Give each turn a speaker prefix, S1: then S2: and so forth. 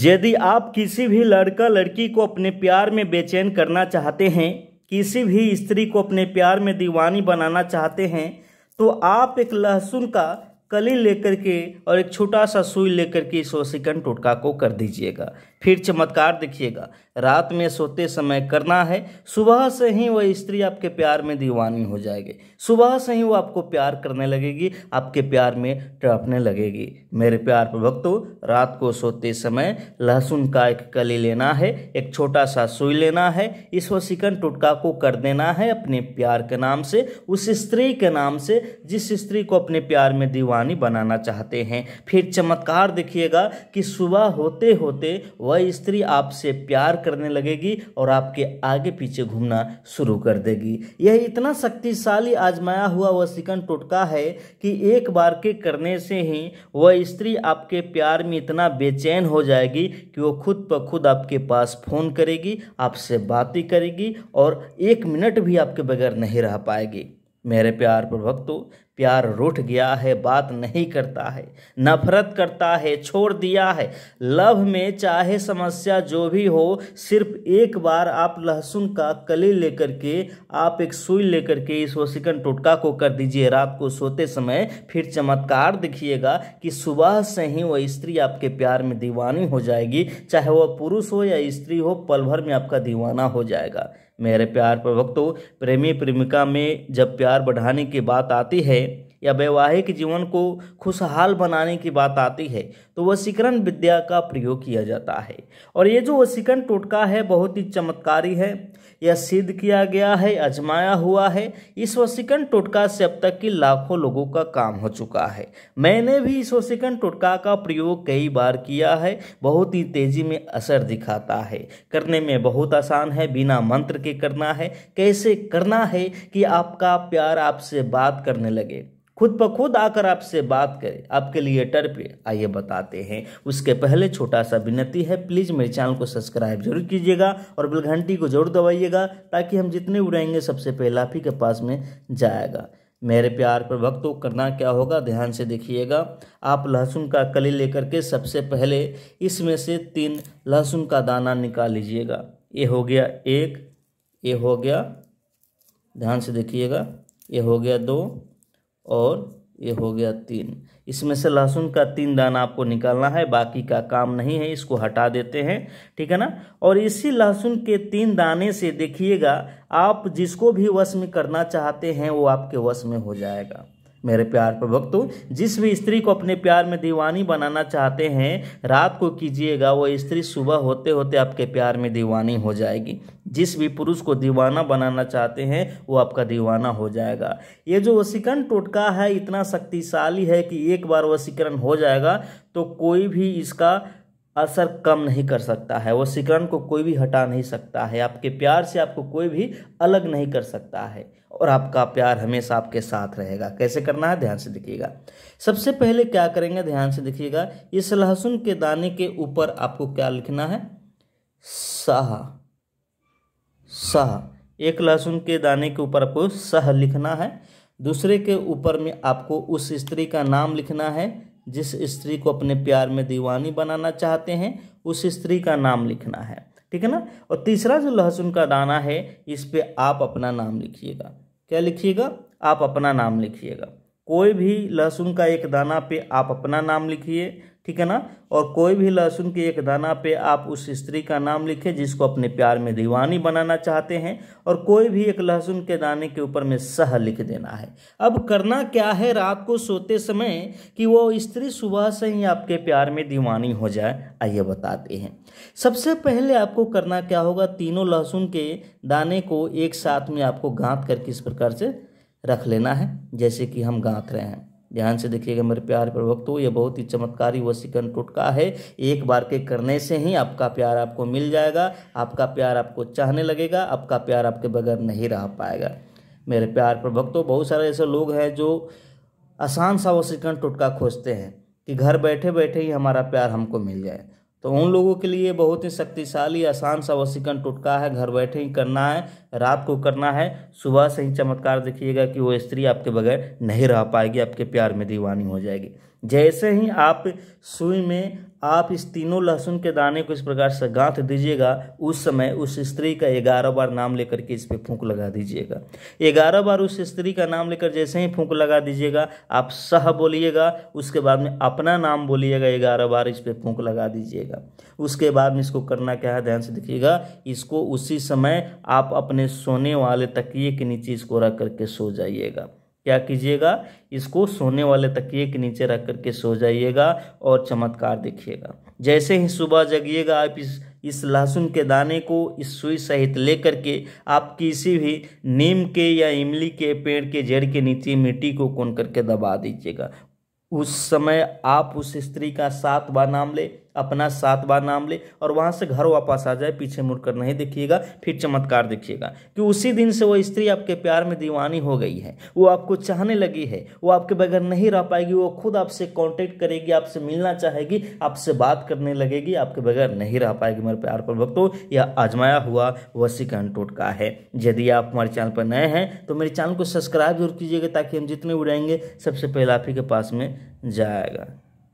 S1: यदि आप किसी भी लड़का लड़की को अपने प्यार में बेचैन करना चाहते हैं किसी भी स्त्री को अपने प्यार में दीवानी बनाना चाहते हैं तो आप एक लहसुन का कली लेकर के और एक छोटा सा सुई लेकर के इस वसीकरण टोटका को कर दीजिएगा फिर चमत्कार देखिएगा रात में सोते समय करना है सुबह से ही वह स्त्री आपके प्यार में दीवानी हो जाएगी सुबह से ही वो आपको प्यार करने लगेगी आपके प्यार में टपने लगेगी मेरे प्यार पर भक्तों रात को सोते समय लहसुन का एक कली लेना है एक छोटा सा सुई लेना है इस वसीकरण टोटका को कर देना है अपने प्यार के नाम से उस स्त्री के नाम से जिस स्त्री को अपने प्यार में दीवानी भवानी बनाना चाहते हैं फिर चमत्कार देखिएगा कि सुबह होते होते वह स्त्री आपसे प्यार करने लगेगी और आपके आगे पीछे घूमना शुरू कर देगी यह इतना शक्तिशाली आजमाया हुआ वह सिकन टोटका है कि एक बार के करने से ही वह स्त्री आपके प्यार में इतना बेचैन हो जाएगी कि वो खुद ब खुद आपके पास फ़ोन करेगी आपसे बातें करेगी और एक मिनट भी आपके बगैर नहीं रह पाएगी मेरे प्यार पर भक्तों प्यार रूठ गया है बात नहीं करता है नफरत करता है छोड़ दिया है लव में चाहे समस्या जो भी हो सिर्फ एक बार आप लहसुन का कली लेकर के आप एक सुई लेकर के इस वसिकन टोटका को कर दीजिए रात को सोते समय फिर चमत्कार दिखिएगा कि सुबह से ही वह स्त्री आपके प्यार में दीवानी हो जाएगी चाहे वह पुरुष हो या स्त्री हो पल भर में आपका दीवाना हो जाएगा मेरे प्यार पर प्रेमी प्रेमिका में जब प्यार बढ़ाने की बात आती है या वैवाहिक जीवन को खुशहाल बनाने की बात आती है तो वसीकरण विद्या का प्रयोग किया जाता है और ये जो वसीकरण टोटका है बहुत ही चमत्कारी है यह सिद्ध किया गया है अजमाया हुआ है इस वसीकरण टोटका से अब तक की लाखों लोगों का काम हो चुका है मैंने भी इस वसीकरण टोटका का प्रयोग कई बार किया है बहुत ही तेजी में असर दिखाता है करने में बहुत आसान है बिना मंत्र के करना है कैसे करना है कि आपका प्यार आपसे बात करने लगे खुद ब खुद आकर आपसे बात करे आपके लिए पे आइए बता पाते हैं उसके पहले छोटा सा विनती है प्लीज़ मेरे चैनल को सब्सक्राइब जरूर कीजिएगा और बिल घंटी को जरूर दबाइएगा ताकि हम जितने उड़ाएंगे सबसे पहले आप ही के पास में जाएगा मेरे प्यार पर वक्त तो करना क्या होगा ध्यान से देखिएगा आप लहसुन का कली लेकर के सबसे पहले इसमें से तीन लहसुन का दाना निकाल लीजिएगा ये हो गया एक ये हो गया ध्यान से देखिएगा ये हो गया दो और ये हो गया तीन इसमें से लहसुन का तीन दाना आपको निकालना है बाकी का काम नहीं है इसको हटा देते हैं ठीक है ना और इसी लहसुन के तीन दाने से देखिएगा आप जिसको भी वश में करना चाहते हैं वो आपके वश में हो जाएगा मेरे प्यार पर भक्तों जिस भी स्त्री को अपने प्यार में दीवानी बनाना चाहते हैं रात को कीजिएगा वो स्त्री सुबह होते होते आपके प्यार में दीवानी हो जाएगी जिस भी पुरुष को दीवाना बनाना चाहते हैं वो आपका दीवाना हो जाएगा ये जो वसीकरण टोटका है इतना शक्तिशाली है कि एक बार वसीकरण हो जाएगा तो कोई भी इसका असर कम नहीं कर सकता है वो सिकरण को कोई भी हटा नहीं सकता है आपके प्यार से आपको कोई भी अलग नहीं कर सकता है और आपका प्यार हमेशा आपके साथ रहेगा कैसे करना है ध्यान से देखिएगा सबसे पहले क्या करेंगे ध्यान से देखिएगा इस लहसुन के दाने के ऊपर आपको क्या लिखना है सह सह एक लहसुन के दाने के ऊपर आपको सह लिखना है दूसरे के ऊपर में आपको उस स्त्री का नाम लिखना है जिस स्त्री को अपने प्यार में दीवानी बनाना चाहते हैं उस स्त्री का नाम लिखना है ठीक है ना और तीसरा जो लहसुन का दाना है इस पर आप अपना नाम लिखिएगा क्या लिखिएगा आप अपना नाम लिखिएगा कोई भी लहसुन का एक दाना पे आप अपना नाम लिखिए ठीक है ना और कोई भी लहसुन के एक दाना पे आप उस स्त्री का नाम लिखें जिसको अपने प्यार में दीवानी बनाना चाहते हैं और कोई भी एक लहसुन के दाने के ऊपर में सह लिख देना है अब करना क्या है रात को सोते समय कि वो स्त्री सुबह से ही आपके प्यार में दीवानी हो जाए आइए बताते हैं सबसे पहले आपको करना क्या होगा तीनों लहसुन के दाने को एक साथ में आपको गाँत करके इस प्रकार से रख लेना है जैसे कि हम गाँत रहे हैं ध्यान से देखिएगा मेरे प्यार पर वक्त हो यह बहुत ही चमत्कारी सिकन टोटका है एक बार के करने से ही आपका प्यार आपको मिल जाएगा आपका प्यार आपको चाहने लगेगा आपका प्यार आपके बगैर नहीं रह पाएगा मेरे प्यार पर भक्तों बहुत सारे ऐसे लोग हैं जो आसान सा सिकन टोटका खोजते हैं कि घर बैठे बैठे ही हमारा प्यार हमको मिल जाए तो उन लोगों के लिए बहुत ही शक्तिशाली आसान सा वसीकरण टोटका है घर बैठे ही करना है रात को करना है सुबह से ही चमत्कार देखिएगा कि वो स्त्री आपके बगैर नहीं रह पाएगी आपके प्यार में दीवानी हो जाएगी जैसे ही आप सुई में आप इस तीनों लहसुन के दाने को इस प्रकार से गांठ दीजिएगा उस समय उस स्त्री का ग्यारह बार नाम लेकर के इस पर फूंक लगा दीजिएगा ग्यारह बार उस स्त्री का नाम लेकर जैसे ही फूंक लगा दीजिएगा आप सह बोलिएगा उसके बाद में अपना नाम बोलिएगा ग्यारह बार इस पर फूंक लगा दीजिएगा उसके बाद में इसको करना क्या है ध्यान से देखिएगा इसको उसी समय आप अपने सोने वाले तकिए के नीचे इसको रख करके सो जाइएगा क्या कीजिएगा इसको सोने वाले तकिए के नीचे रख करके सो जाइएगा और चमत्कार देखिएगा जैसे ही सुबह जगिएगा आप इस इस लहसुन के दाने को इस सुई सहित लेकर के आप किसी भी नीम के या इमली के पेड़ के जड़ के नीचे मिट्टी को कोन करके दबा दीजिएगा उस समय आप उस स्त्री का सात बार नाम ले अपना सात बार नाम ले और वहाँ से घर वापस आ जाए पीछे मुड़कर नहीं देखिएगा फिर चमत्कार देखिएगा कि उसी दिन से वो स्त्री आपके प्यार में दीवानी हो गई है वो आपको चाहने लगी है वो आपके बगैर नहीं रह पाएगी वो खुद आपसे कॉन्टेक्ट करेगी आपसे मिलना चाहेगी आपसे बात करने लगेगी आपके बगैर नहीं रह पाएगी मेरे प्यार पर भक्तों यह आजमाया हुआ वसी का टोटका का है यदि आप हमारे चैनल पर नए हैं तो मेरे चैनल को सब्सक्राइब जरूर कीजिएगा ताकि हम जितने उड़ाएंगे सबसे पहले आप ही के पास में जाएगा